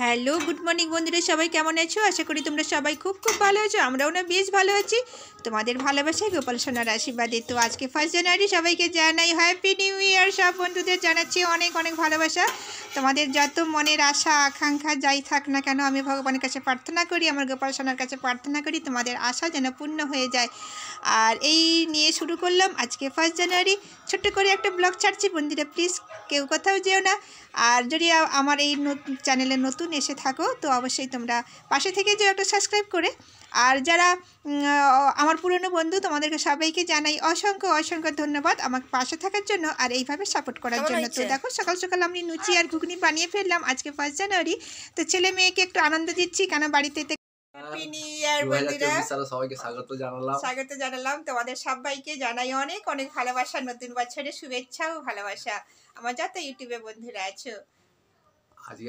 Hello good morning বন্ধুরা সবাই কেমন আছো আশা করি তোমরা সবাই খুব খুব ভালো আছো আমরাও না বেশ ভালো আছি তোমাদের ভালোবাসায় গোপাল সোনার আশীর্বাদে তো আজকে ফার্স্ট জানুয়ারি সবাইকে জানাই হ্যাপি নিউ ইয়ার সব বন্ধুদের জানাচ্ছি অনেক অনেক ভালোবাসা তোমাদের যত মনের আশা আকাঙ্ক্ষা যাই থাক না কেন আমি ভগবানের কাছে প্রার্থনা করি আমার গোপাল সোনার কাছে প্রার্থনা করি তোমাদের আশা যেন পূর্ণ হয়ে যায় আর এই নিয়ে শুরু করলাম আজকে ফার্স্ট জানুয়ারি ছোট্ট করে একটা ব্লগ ছাড়ছি বন্ধুরা প্লিজ কেউ কোথাও যেও না আর যদি আমার এই চ্যানেলে নতুন এসে থাকো তো অবশ্যই তোমরা পাশে থেকে যে একটা সাবস্ক্রাইব করে আর যারা আমার পুরনো বন্ধু তোমাদেরকে সবাইকে জানাই অসংখ্য অসংখ্য ধন্যবাদ আমাকে পাশে থাকার জন্য আর এইভাবে সাপোর্ট করার জন্য তো দেখো সকাল সকাল আমি লুচি আর ঘুগনি বানিয়ে ফেললাম আজকে ফার্স্ট জানুয়ারি তো ছেলে মেয়েকে একটু আনন্দ দিচ্ছি কেন বাড়িতে আমাদের তোমাদের দাদা ভাই অনেক বলতিছে যে আজকে আমাদের ফ্যামিলিতে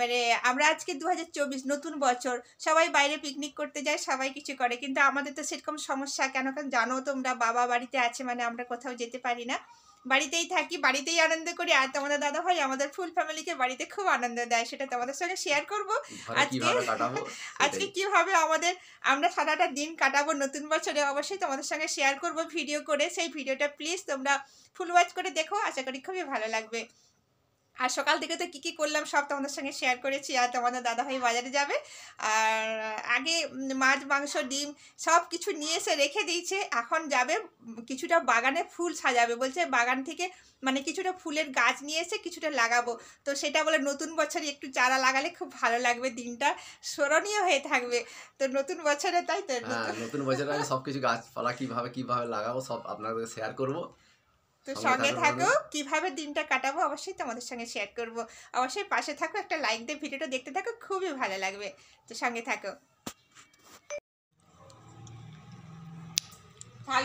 মানে আমরা আজকে দু নতুন বছর সবাই বাইরে পিকনিক করতে যায় সবাই কিছু করে কিন্তু আমাদের তো সেরকম সমস্যা কেন কেন জানো তোমরা বাবা বাড়িতে আছে মানে আমরা কোথাও যেতে পারি না বাড়িতেই থাকি বাড়িতেই আনন্দ করি আর তোমাদের দাদা ভাই আমাদের ফুল ফ্যামিলিকে বাড়িতে খুব আনন্দ দেয় সেটা তোমাদের সঙ্গে শেয়ার করব আজকে আজকে কিভাবে আমাদের আমরা সারাটা দিন কাটাবো নতুন বছরে অবশ্যই তোমাদের সঙ্গে শেয়ার করব ভিডিও করে সেই ভিডিওটা প্লিজ তোমরা ফুল ওয়াচ করে দেখো আশা করি খুবই ভালো লাগবে আর সকাল থেকে তো কী কী করলাম সব তোমাদের সঙ্গে শেয়ার করেছি আর তোমাদের দাদাভাই বাজারে যাবে আর আগে মাছ মাংস ডিম সব কিছু নিয়ে এসে রেখে দিয়েছে এখন যাবে কিছুটা বাগানে ফুল সাজাবে বলছে বাগান থেকে মানে কিছুটা ফুলের গাছ নিয়ে এসে কিছুটা লাগাবো তো সেটা বলে নতুন বছরে একটু চারা লাগালে খুব ভালো লাগবে দিনটা স্মরণীয় হয়ে থাকবে তো নতুন বছরে তাই তো হ্যাঁ, নতুন বছরে আমি সব কিছু গাছপালা কীভাবে কীভাবে লাগাবো সব আপনাদের শেয়ার করবো তো সঙ্গে থাকো কিভাবে দিনটা কাটাবো অবশ্যই তোমাদের সঙ্গে শেয়ার করব অবশ্যই পাশে থাকো একটা লাইক দিয়ে ভিডিওটা দেখতে থাকো খুবই ভালো লাগবে তো সঙ্গে থাকো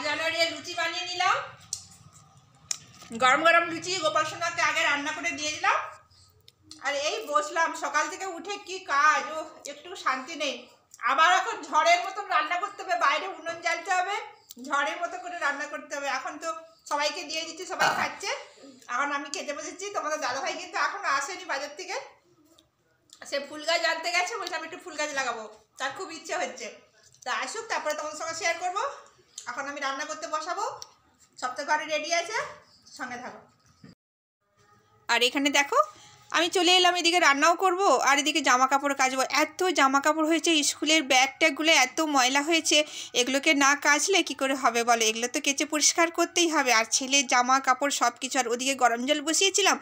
জানুয়ারির লুচি বানিয়ে নিলাম গরম গরম লুচি গোপাল সোনাকে আগে রান্না করে দিয়ে দিলাম আর এই বসলাম সকাল থেকে উঠে কি কাজ ও একটু শান্তি নেই আবার এখন ঝড়ের মতন রান্না করতে হবে বাইরে উনুন জ্বালতে হবে ঝড়ের মতো করে রান্না করতে হবে এখন তো সবাইকে দিয়ে দিচ্ছি সবাই খাচ্ছে এখন আমি খেতে বসেছি তোমাদের দাদাভাই কিন্তু এখনো আসেনি বাজার থেকে সে ফুল গাছ আনতে গেছে বলছে আমি একটু ফুল গাছ লাগাবো তার খুব ইচ্ছে হচ্ছে তা আসুক তারপরে তোমাদের সঙ্গে শেয়ার করব এখন আমি রান্না করতে বসাবো সপ্তাহ ঘরে রেডি আছে সঙ্গে থাকো আর এখানে দেখো আমি চলে এলাম এদিকে রান্নাও করব আর এদিকে জামা কাপড় কাচবো এত জামা কাপড় হয়েছে স্কুলের ব্যাগ ট্যাগগুলো এত ময়লা হয়েছে এগুলোকে না কাচলে কি করে হবে বলো এগুলো তো কেচে পরিষ্কার করতেই হবে আর ছেলের জামা কাপড় সব কিছু আর ওদিকে গরম জল বসিয়েছিলাম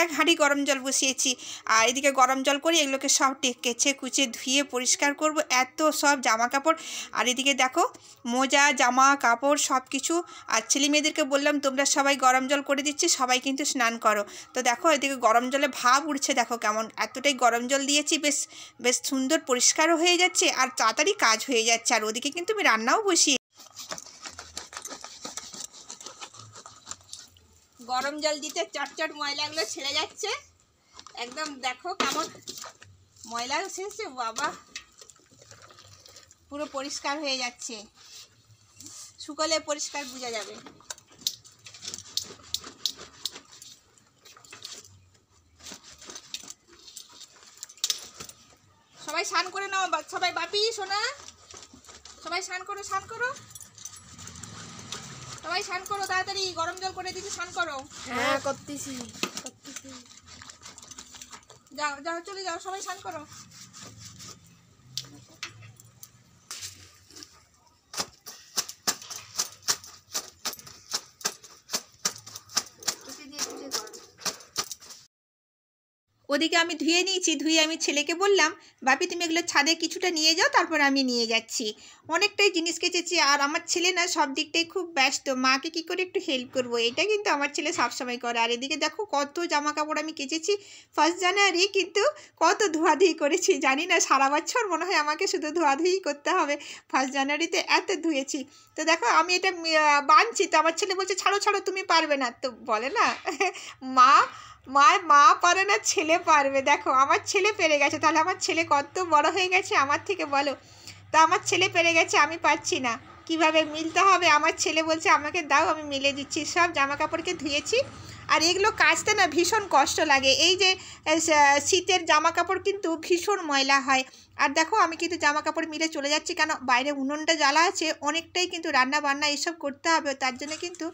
এক হাঁড়ি গরম জল বসিয়েছি আর এদিকে গরম জল করে এগুলোকে সব কেচে কুচে ধুয়ে পরিষ্কার করব এত সব জামা কাপড় আর এদিকে দেখো মোজা জামা কাপড় সব কিছু আর ছেলে মেয়েদেরকে বললাম তোমরা সবাই গরম জল করে দিচ্ছি সবাই কিন্তু স্নান করো তো দেখো এদিকে গরম জলে ভাত ভাব উঠছে দেখো কেমন এতটাই গরম জল দিয়েছি বেশ বেশ সুন্দর পরিষ্কারও হয়ে যাচ্ছে আর তাড়াতাড়ি কাজ হয়ে যাচ্ছে আর ওদিকে কিন্তু আমি রান্নাও বসিয়ে গরম জল দিতে চটচট ময়লাগুলো ছেড়ে যাচ্ছে একদম দেখো কেমন ময়লা শেষে বাবা পুরো পরিষ্কার হয়ে যাচ্ছে শুকলে পরিষ্কার বোঝা যাবে সবাই স্নান করে নাও সবাই বাপি সোনা সবাই স্নান করো স্নান করো সবাই স্নান করো তাড়াতাড়ি গরম জল করে দিচ্ছি স্নান করো হ্যাঁ করতেছি করতেছি যাও যাও চলে যাও সবাই স্নান করো ওদিকে আমি ধুয়ে নিয়েছি ধুয়ে আমি ছেলেকে বললাম বাপি তুমি এগুলো ছাদে কিছুটা নিয়ে যাও তারপর আমি নিয়ে যাচ্ছি অনেকটাই জিনিস কেচেছি আর আমার ছেলে না সব দিকটাই খুব ব্যস্ত মাকে কি করে একটু হেল্প করবো এটা কিন্তু আমার ছেলে সবসময় করে আর এদিকে দেখো কত জামা কাপড় আমি কেচেছি ফার্স্ট জানুয়ারি কিন্তু কত ধোয়াধুয়ি করেছি জানি না সারা বছর মনে হয় আমাকে শুধু ধোয়াধুয়ি করতে হবে ফার্স্ট জানুয়ারিতে এত ধুয়েছি তো দেখো আমি এটা বানছি তো আমার ছেলে বলছে ছাড়ো ছাড়ো তুমি পারবে না তো বলে না মা মায় মা পারে না ছেলে পারবে দেখো আমার ছেলে পেরে গেছে তাহলে আমার ছেলে কত বড় হয়ে গেছে আমার থেকে বলো তা আমার ছেলে পেরে গেছে আমি পারছি না কিভাবে মিলতে হবে আমার ছেলে বলছে আমাকে দাও আমি মিলে দিচ্ছি সব জামা কাপড়কে ধুয়েছি আর এগুলো কাচতে না ভীষণ কষ্ট লাগে এই যে শীতের জামা কাপড় কিন্তু ভীষণ ময়লা হয় আর দেখো আমি কিন্তু জামা কাপড় মিলে চলে যাচ্ছি কেন বাইরে উনুনটা জ্বালা আছে অনেকটাই কিন্তু রান্না বান্না এসব করতে হবে তার জন্য কিন্তু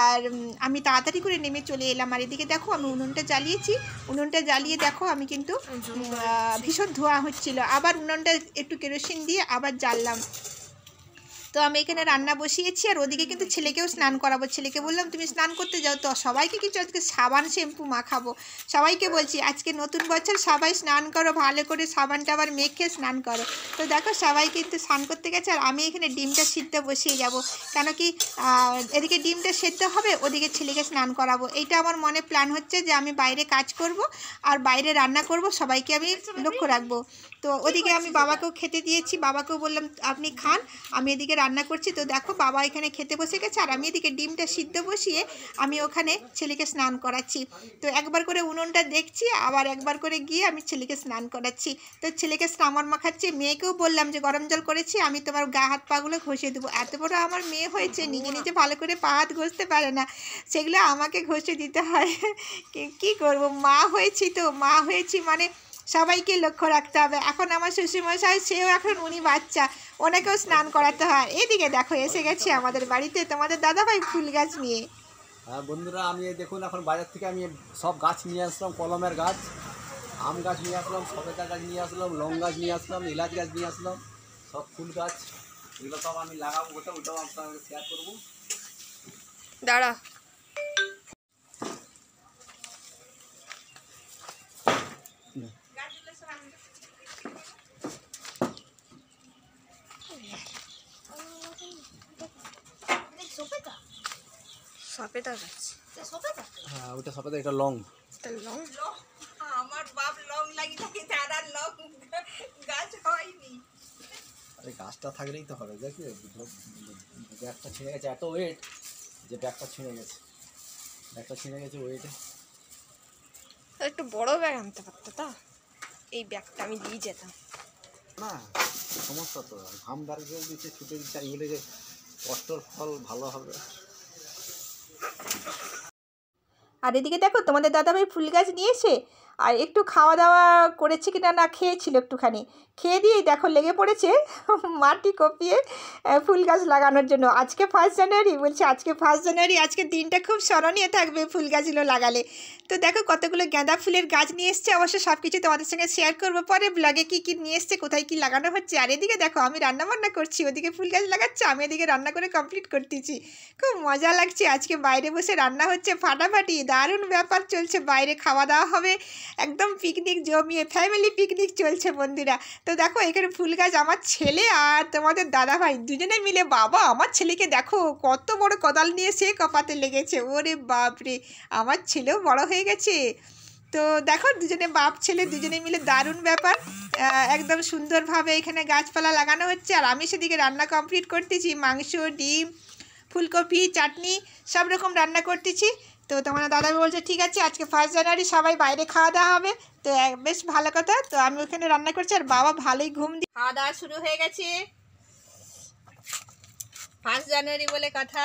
আর আমি তাড়াতাড়ি করে নেমে চলে এলাম আর এদিকে দেখো আমি উনুনটা জ্বালিয়েছি উনুনটা জ্বালিয়ে দেখো আমি কিন্তু ভীষণ ধোয়া হচ্ছিল আবার উনুনটা একটু কেরোসিন দিয়ে আবার জ্বাললাম তো আমি এখানে রান্না বসিয়েছি আর ওদিকে কিন্তু ছেলেকেও স্নান করাবো ছেলেকে বললাম তুমি স্নান করতে যাও তো সবাইকে কিছু আজকে সাবান শ্যাম্পু মাখাবো সবাইকে বলছি আজকে নতুন বছর সবাই স্নান করো ভালো করে সাবান টাবার মেখে স্নান করো তো দেখো সবাই কিন্তু স্নান করতে গেছে আর আমি এখানে ডিমটা সিদ্ধ বসিয়ে যাব কেন কি এদিকে ডিমটা সেদ্ধ হবে ওদিকে ছেলেকে স্নান করাবো এইটা আমার মনে প্ল্যান হচ্ছে যে আমি বাইরে কাজ করব আর বাইরে রান্না করব সবাইকে আমি লক্ষ্য রাখবো তো ওদিকে আমি বাবাকেও খেতে দিয়েছি বাবাকেও বললাম আপনি খান আমি এদিকে রান্না করছি তো দেখো বাবা এখানে খেতে বসে গেছে আর আমি এদিকে ডিমটা সিদ্ধ বসিয়ে আমি ওখানে ছেলেকে স্নান করাচ্ছি তো একবার করে উনুনটা দেখছি আবার একবার করে গিয়ে আমি ছেলেকে স্নান করাচ্ছি তো ছেলেকে স্নামর মাখাচ্ছি মেয়েকেও বললাম যে গরম জল করেছি আমি তোমার গা হাত পাগুলো ঘষে দেবো এত বড় আমার মেয়ে হয়েছে নিজে নিজে ভালো করে পা হাত ঘষতে পারে না সেগুলো আমাকে ঘষে দিতে হয় কি করব মা হয়েছি তো মা হয়েছি মানে সবাইকে লক্ষ্য রাখতে হবে এখন আমার শ্বশুরমশাই সেও এখন উনি বাচ্চা ওনাকেও স্নান করাতে হয় এদিকে দেখো এসে গেছে আমাদের বাড়িতে তোমাদের দাদাভাই ফুল গাছ নিয়ে হ্যাঁ বন্ধুরা আমি দেখুন এখন বাজার থেকে আমি সব গাছ নিয়ে আসলাম কলমের গাছ আম গাছ নিয়ে আসলাম সবেদা গাছ নিয়ে আসলাম লং গাছ নিয়ে আসলাম ইলাচ গাছ নিয়ে আসলাম সব ফুল গাছ এগুলো সব আমি লাগাবো ওটা ওটাও আপনাদের শেয়ার করবো দাঁড়া সপেটা সপেটা গাছ সপেটা হ্যাঁ ওটা সপেটা এটা লং লং হ্যাঁ, আমার বাপ লং লাগি থাকে তার আর লং গাছ হয়নি আরে গাছটা থাকলেই তো হবে দেখি ব্যাগটা ছিঁড়ে গেছে এত ওয়েট যে ব্যাগটা ছিঁড়ে গেছে ব্যাগটা ছিঁড়ে গেছে ওয়েটে একটু বড় ব্যাগ আনতে পারতো তা এই ব্যাগটা আমি দিয়ে যেতাম না সমস্যা তো ঘাম দাঁড়িয়ে দিচ্ছে ছুটে দিচ্ছে আর এগুলো যে কষ্টর ফল ভালো হবে আর এদিকে দেখো তোমাদের দাদাভাই ফুল গাছ নিয়েছে আর একটু খাওয়া দাওয়া করেছে কিনা না খেয়েছিল একটুখানি খেয়ে দিয়েই দেখো লেগে পড়েছে মাটি কপিয়ে ফুল গাছ লাগানোর জন্য আজকে ফার্স্ট জানুয়ারি বলছে আজকে ফার্স্ট জানুয়ারি আজকে দিনটা খুব স্মরণীয় থাকবে ফুল গাছগুলো লাগালে তো দেখো কতগুলো গাঁদা ফুলের গাছ নিয়ে এসছে অবশ্য সব কিছু তোমাদের সঙ্গে শেয়ার করবো পরে ব্লগে কী কী নিয়ে এসছে কোথায় কী লাগানো হচ্ছে আর এদিকে দেখো আমি রান্নাবান্না করছি ওদিকে ফুল গাছ লাগাচ্ছে আমি এদিকে রান্না করে কমপ্লিট করতেছি খুব মজা লাগছে আজকে বাইরে বসে রান্না হচ্ছে ফাটাফাটি দারুণ ব্যাপার চলছে বাইরে খাওয়া দাওয়া হবে একদম পিকনিক জমিয়ে ফ্যামিলি পিকনিক চলছে বন্ধুরা তো দেখো এখানে ফুল গাছ আমার ছেলে আর তোমাদের দাদা ভাই দুজনে মিলে বাবা আমার ছেলেকে দেখো কত বড় কোদাল নিয়ে সে কপাতে লেগেছে ওরে বাপরে আমার ছেলেও বড় হয়ে গেছে তো দেখো দুজনে বাপ ছেলে দুজনে মিলে দারুণ ব্যাপার একদম সুন্দরভাবে এখানে গাছপালা লাগানো হচ্ছে আর আমি সেদিকে রান্না কমপ্লিট করতেছি মাংস ডিম ফুলকপি চাটনি সব রকম রান্না করতেছি তো তোমার দাদাভাই বলছে ঠিক আছে আজকে ফার্স্ট জানুয়ারি সবাই বাইরে খাওয়া দাওয়া হবে তো বেশ ভালো কথা তো আমি ওখানে রান্না করছি আর বাবা ভালোই ঘুম দিই খাওয়া দাওয়া শুরু হয়ে গেছে ফার্স্ট জানুয়ারি বলে কথা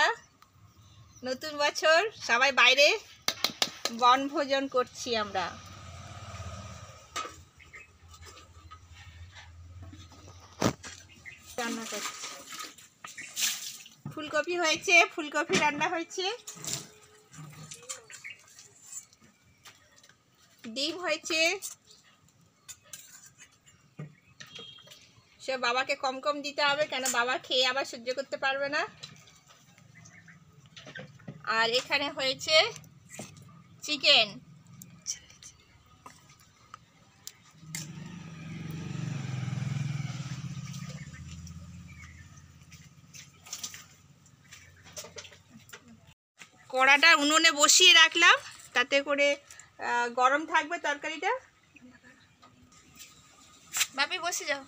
নতুন বছর সবাই বাইরে বনভোজন করছি আমরা রান্না করছি ফুলকপি হয়েছে ফুলকপি রান্না হয়েছে ডিম হয়েছে সে বাবাকে কম কম দিতে হবে কেন বাবা খেয়ে আবার সহ্য করতে পারবে না আর এখানে হয়েছে চিকেন কড়াটা উনুনে বসিয়ে রাখলাম তাতে করে গরম থাকবে তরকারিটা বাপি বসে যাও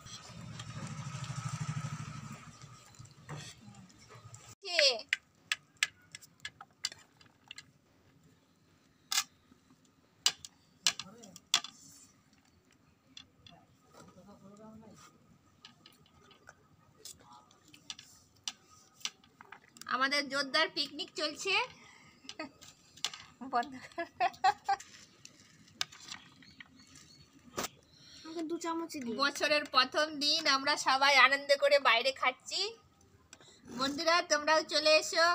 আমাদের জোরদার পিকনিক চলছে চামচ বছরের প্রথম দিন আমরা সবাই আনন্দ করে বাইরে খাচ্ছি বন্ধুরা তোমরাও চলে এসো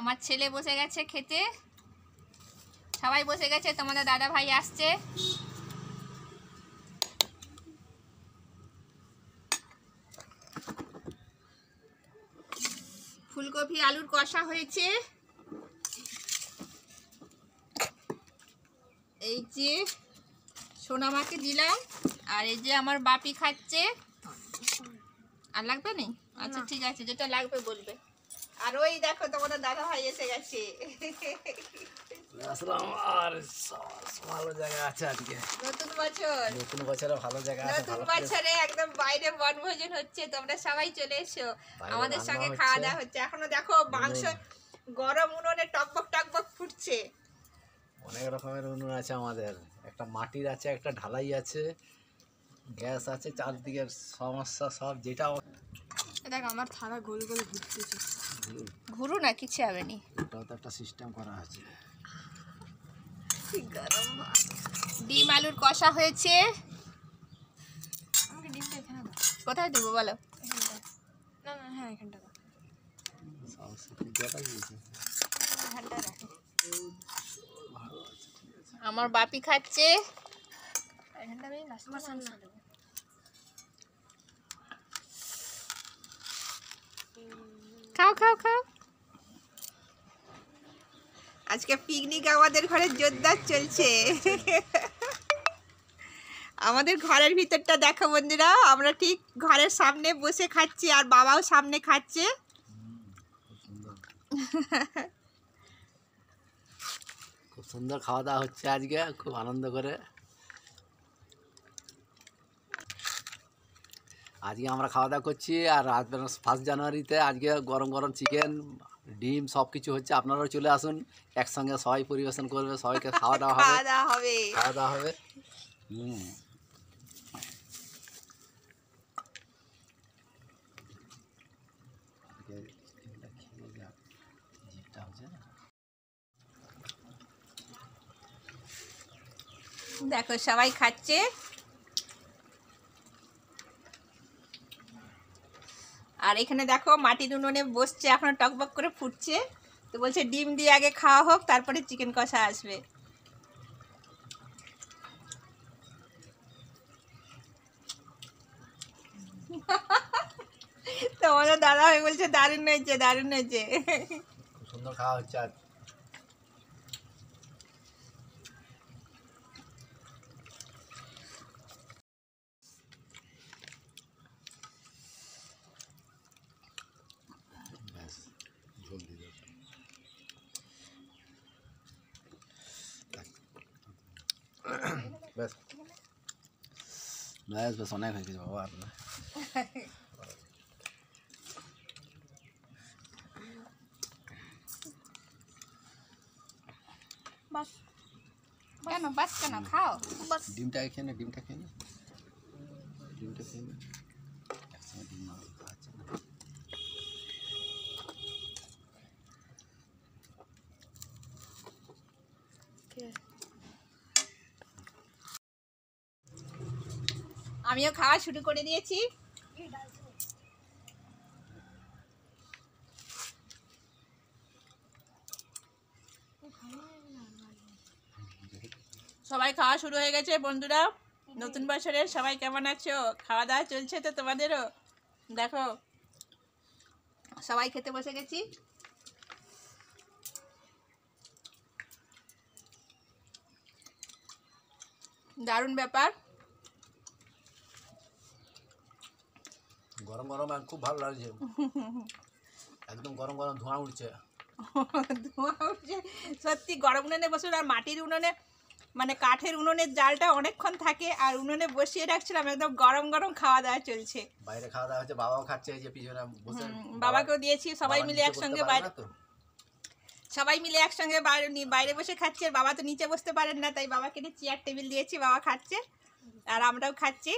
আমার ছেলে বসে গেছে খেতে সবাই বসে গেছে তোমাদের দাদা ভাই আসছে ফুলকপি আলুর কষা হয়েছে এই যে সোনামাকে দিলাম আর এই যে আমার বাপি খাচ্ছে আর লাগবে নেই আচ্ছা ঠিক আছে যেটা লাগবে বলবে আর ওই দেখো তোমাদের দাদা ভাই এসে গেছে ভালো জায়গা আছে নতুন নতুন ভালো জায়গা একদম বাইরে বনভোজন হচ্ছে তোমরা সবাই চলে এসো আমাদের সঙ্গে খাওয়া দাওয়া হচ্ছে দেখো মাংস গরম উনুনে ফুটছে অনেক রকমের উনুন আছে আমাদের একটা মাটির আছে একটা ঢালাই আছে গ্যাস আছে চারদিকে সমস্যা সব যেটা দেখ আমার থালা গোল গোল ঘুরতেছে ঘুরু না কিছু হবে নি একটা সিস্টেম করা আছে ডিম আলুর কষা হয়েছে কোথায় দেবো বলো হ্যাঁ, আমার বাপি খাচ্ছে খাও খাও খাও আজকে পিকনিক আমাদের ঘরে জোরদার চলছে আমাদের ঘরের ভিতরটা দেখো বন্ধুরা আমরা ঠিক ঘরের সামনে বসে খাচ্ছি আর বাবাও সামনে খাচ্ছে খুব সুন্দর খাওয়া দাওয়া হচ্ছে আজকে খুব আনন্দ করে আজকে আমরা খাওয়া দাওয়া করছি আর ফার্স্ট জানুয়ারিতে আজকে গরম গরম চিকেন ডিম সব কিছু হচ্ছে আপনারাও চলে আসুন একসঙ্গে সবাই পরিবেশন করবে সবাইকে খাওয়া দাওয়া হবে খাওয়া দাওয়া হবে দেখো সবাই খাচ্ছে আর এখানে দেখো মাটির উনুনে বসছে এখনও টকবক করে ফুটছে তো বলছে ডিম দিয়ে আগে খাওয়া হোক তারপরে চিকেন কষা আসবে তোমাদের দাদা হয়ে বলছে দারুণ হয়েছে দারুণ হয়েছে সুন্দর খাওয়া হচ্ছে Naya es personaje que se va a ¿no? বাস কেন বাস কেন খাও বাস ডিমটা খেয়ে না ডিমটা খেয়ে না ডিমটা খেয়ে না আমিও খাওয়া শুরু করে দিয়েছি সবাই খাওয়া শুরু হয়ে গেছে বন্ধুরা নতুন বছরের সবাই কেমন আছো খাওয়া দাওয়া চলছে তো তোমাদেরও দেখো সবাই খেতে বসে গেছি দারুণ ব্যাপার গরম গরম খুব ভালো লাগছে একদম গরম গরম ধোঁয়া উঠছে ধোঁয়া উঠছে সত্যি গরম উনুনে বসে আর মাটির উনুনে মানে কাঠের উনুনের জালটা অনেকক্ষণ থাকে আর উনুনে বসিয়ে রাখছিলাম একদম গরম গরম খাওয়া দাওয়া চলছে বাইরে খাওয়া দাওয়া হচ্ছে বাবাও খাচ্ছে এই যে পিছনে বসে বাবাকেও দিয়েছি সবাই মিলে একসঙ্গে বাইরে সবাই মিলে একসঙ্গে বাইরে বসে খাচ্ছি আর বাবা তো নিচে বসতে পারেন না তাই বাবাকে চেয়ার টেবিল দিয়েছি বাবা খাচ্ছে আর আমরাও খাচ্ছি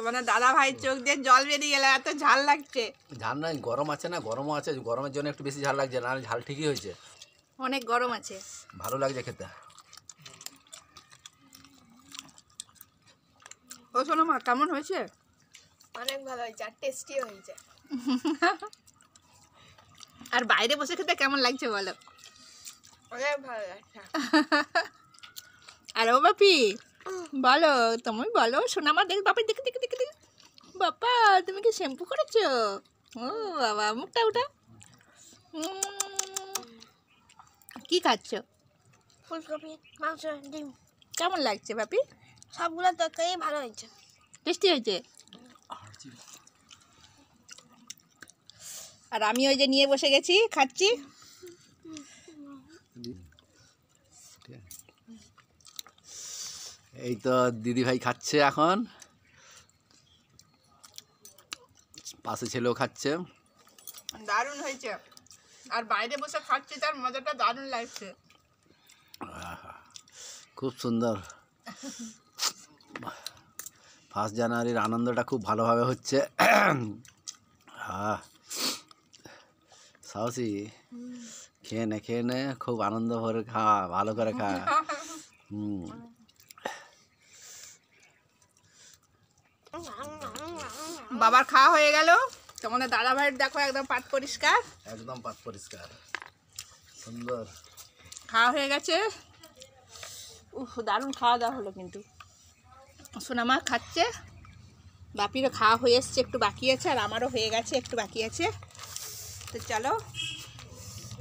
তোমার মানে দাদা ভাই চোখ দিয়ে জল বেরিয়ে গেলে এত ঝাল লাগছে ঝাল না গরম আছে না গরমও আছে গরমের জন্য একটু বেশি ঝাল লাগছে না ঝাল ঠিকই হয়েছে অনেক গরম আছে ভালো লাগছে খেতে ও শোনো মা কেমন হয়েছে অনেক ভালো হয়েছে আর টেস্টি হয়েছে আর বাইরে বসে খেতে কেমন লাগছে বলো অনেক ভালো লাগছে আর ও বাপি বলো তুমি বলো আমার দেখ বাপা দেখে দেখে দেখে দেখে বাপা তুমি কি শ্যাম্পু করেছ ও বাবা মুখটা ওটা কি খাচ্ছ ফুলকপি মাংস ডিম কেমন লাগছে বাপি সবগুলো তরকারি ভালো হয়েছে টেস্টি হয়েছে আর আমি ওই যে নিয়ে বসে গেছি খাচ্ছি এই তো দিদিভাই খাচ্ছে এখন পাশে ছেলেও খাচ্ছে দারুণ হয়েছে আর বাইরে বসে খাচ্ছি তার মজাটা দারুণ লাগছে খুব সুন্দর ফার্স্ট জানুয়ারির আনন্দটা খুব ভালোভাবে হচ্ছে হ্যাঁ সাহসি খেয়ে নে খেয়ে নে খুব আনন্দ ভরে খা ভালো করে খা হুম বাবার খাওয়া হয়ে গেল তোমাদের দাদা ভাইয়ের দেখো একদম পাট পরিষ্কার একদম পাট পরিষ্কার সুন্দর খাওয়া হয়ে গেছে উহ দারুণ খাওয়া দাওয়া হলো কিন্তু সোনামা খাচ্ছে বাপিরও খাওয়া হয়ে এসছে একটু বাকি আছে আর আমারও হয়ে গেছে একটু বাকি আছে তো চলো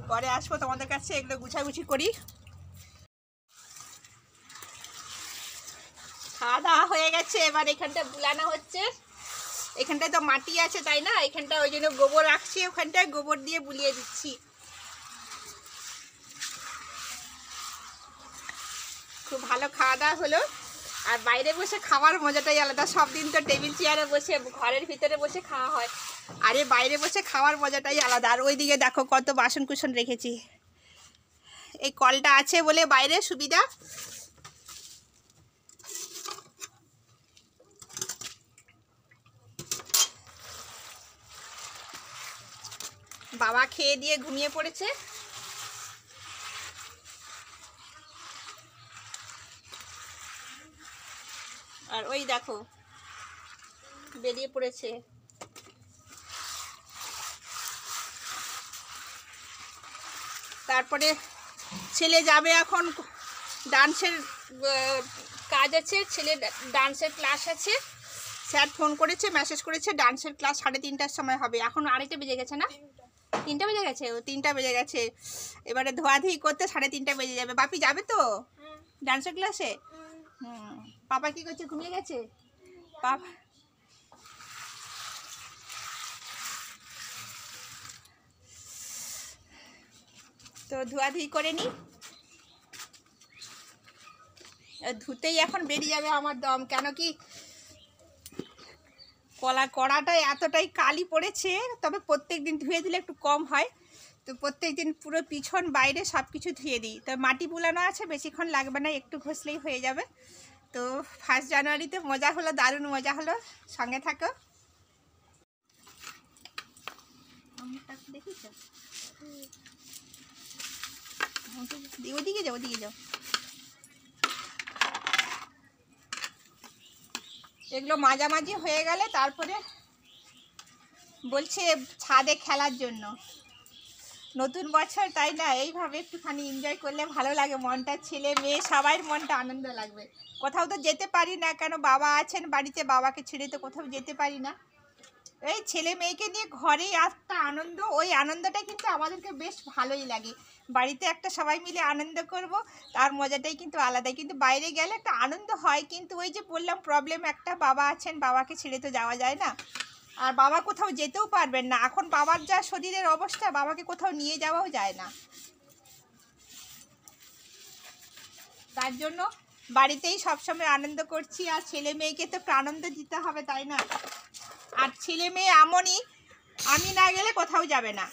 পরে আসবো তোমাদের কাছে এগুলো গুছাগুছি করি খাওয়া দাওয়া হয়ে গেছে এবার এখানটা বুলানো হচ্ছে এখানটায় তো মাটি আছে তাই না এখানটা ওই জন্য গোবর রাখছি ওখানটায় গোবর দিয়ে বুলিয়ে দিচ্ছি খুব ভালো খাওয়া দাওয়া হলো আর বাইরে বসে খাওয়ার মজাটাই আলাদা সব দিন তো টেবিল চেয়ারে বসে ঘরের ভিতরে বসে খাওয়া হয় আরে বাইরে বসে খাওয়ার মজাটাই আলাদা আর ওইদিকে দেখো কত বাসন কুসন রেখেছি এই কলটা আছে বলে বাইরে সুবিধা বাবা খেয়ে দিয়ে ঘুমিয়ে পড়েছে আর ওই দেখো বেরিয়ে পড়েছে তারপরে ছেলে যাবে এখন ডান্সের কাজ আছে ছেলে ডান্সের ক্লাস আছে স্যার ফোন করেছে মেসেজ করেছে ডান্সের ক্লাস সাড়ে তিনটার সময় হবে এখন আড়াইটা বেজে গেছে না তিনটা বেজে গেছে ও তিনটা বেজে গেছে এবারে ধুই করতে সাড়ে তিনটা বেজে যাবে বাপি যাবে তো ডান্সের ক্লাসে হুম পাপা কি করছে ঘুমিয়ে গেছে পাপা তো ধোয়াধুয়ি করে নি ধুতেই এখন বেরিয়ে যাবে আমার দম কেন কি কলা কড়াটা এতটাই কালি পড়েছে তবে প্রত্যেক দিন ধুয়ে দিলে একটু কম হয় তো প্রত্যেক দিন পুরো পিছন বাইরে সব কিছু ধুয়ে দিই তো মাটি বুলানো আছে বেশিক্ষণ লাগবে না একটু ঘষলেই হয়ে যাবে তো ফার্স্ট জানুয়ারিতে মজা হলো দারুণ মজা হলো সঙ্গে থাকো ওদিকে যাও ওদিকে যাও এগুলো মাঝামাঝি হয়ে গেলে তারপরে বলছে ছাদে খেলার জন্য নতুন বছর তাই না এইভাবে একটুখানি এনজয় করলে ভালো লাগে মনটা ছেলে মেয়ে সবাই মনটা আনন্দ লাগবে কোথাও তো যেতে পারি না কেন বাবা আছেন বাড়িতে বাবাকে ছেড়ে তো কোথাও যেতে পারি না এই ছেলে মেয়েকে নিয়ে ঘরে একটা আনন্দ ওই আনন্দটা কিন্তু আমাদেরকে বেশ ভালোই লাগে বাড়িতে একটা সবাই মিলে আনন্দ করব তার মজাটাই কিন্তু আলাদা কিন্তু বাইরে গেলে একটা আনন্দ হয় কিন্তু ওই যে বললাম প্রবলেম একটা বাবা আছেন বাবাকে ছেড়ে তো যাওয়া যায় না আর বাবা কোথাও যেতেও পারবেন না এখন বাবার যা শরীরের অবস্থা বাবাকে কোথাও নিয়ে যাওয়াও যায় না তার জন্য বাড়িতেই সবসময় আনন্দ করছি আর ছেলে মেয়েকে তো একটু আনন্দ দিতে হবে তাই না আর ছেলে মেয়ে এমনই আমি না গেলে কোথাও যাবে না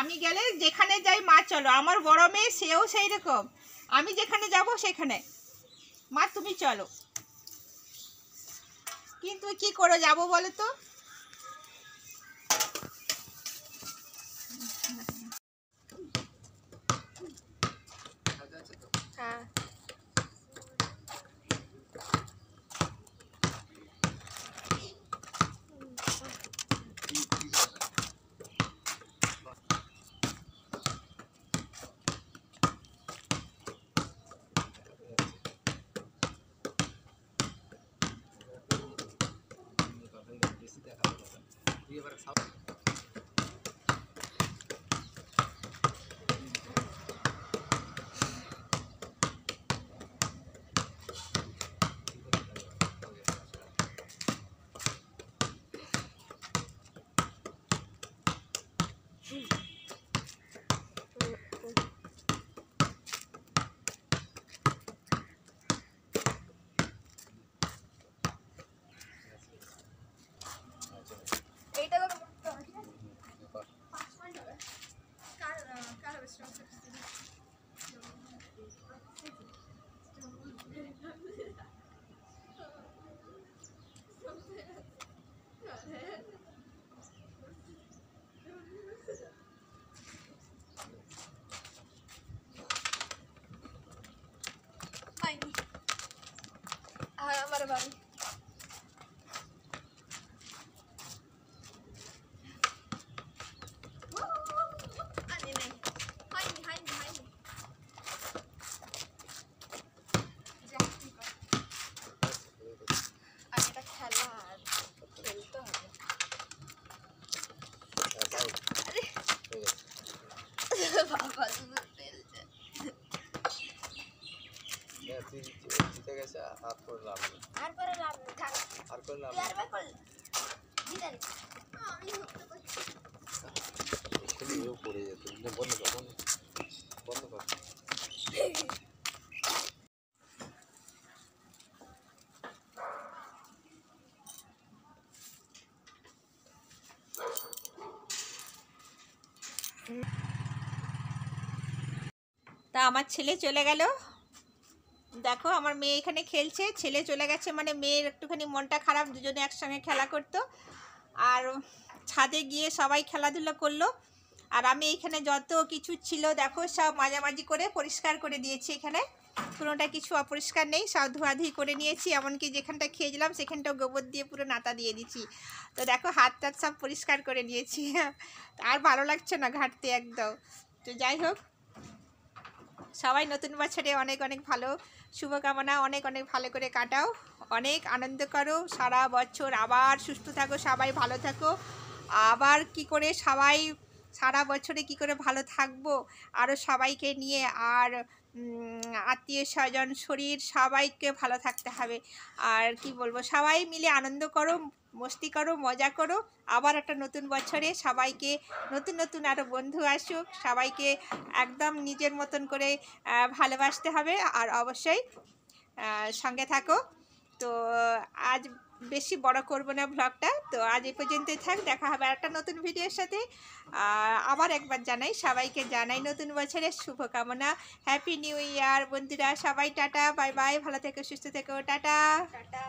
আমি গেলে যেখানে যাই মা চলো আমার বড় মেয়ে সেও সেই রকম আমি যেখানে যাব সেখানে মা তুমি চলো কিন্তু কি করে যাব বলো তো বাবু তা আমার ছেলে চলে গেল দেখো আমার মেয়ে এখানে খেলছে ছেলে চলে গেছে মানে মেয়ের একটুখানি মনটা খারাপ দুজনে একসঙ্গে খেলা করতো আর ছাদে গিয়ে সবাই খেলাধুলো করলো আর আমি এখানে যত কিছু ছিল দেখো সব মাঝামাঝি করে পরিষ্কার করে দিয়েছি এখানে কোনোটা কিছু অপরিষ্কার নেই সব ধোয়াধুই করে নিয়েছি এমনকি যেখানটা খেয়েছিলাম সেখানটাও গোবর দিয়ে পুরো নাতা দিয়ে দিচ্ছি তো দেখো হাত টাত সব পরিষ্কার করে নিয়েছি আর ভালো লাগছে না ঘাটতে একদম তো যাই হোক সবাই নতুন বছরে অনেক অনেক ভালো শুভকামনা অনেক অনেক ভালো করে কাটাও অনেক আনন্দ করো সারা বছর আবার সুস্থ থাকো সবাই ভালো থাকো আবার কি করে সবাই সারা বছরে কি করে ভালো থাকবো আরও সবাইকে নিয়ে আর আত্মীয় স্বজন শরীর সবাইকে ভালো থাকতে হবে আর কি বলবো সবাই মিলে আনন্দ করো মস্তি করো মজা করো আবার একটা নতুন বছরে সবাইকে নতুন নতুন আরও বন্ধু আসুক সবাইকে একদম নিজের মতন করে ভালোবাসতে হবে আর অবশ্যই সঙ্গে থাকো তো আজ বেশি বড় করব না ব্লগটা তো আজ এই পর্যন্তই থাক দেখা হবে একটা নতুন ভিডিওর সাথে আবার একবার জানাই সবাইকে জানাই নতুন বছরের শুভকামনা হ্যাপি নিউ ইয়ার বন্ধুরা সবাই টাটা বাই বাই ভালো থেকো সুস্থ থেকো টাটা টাটা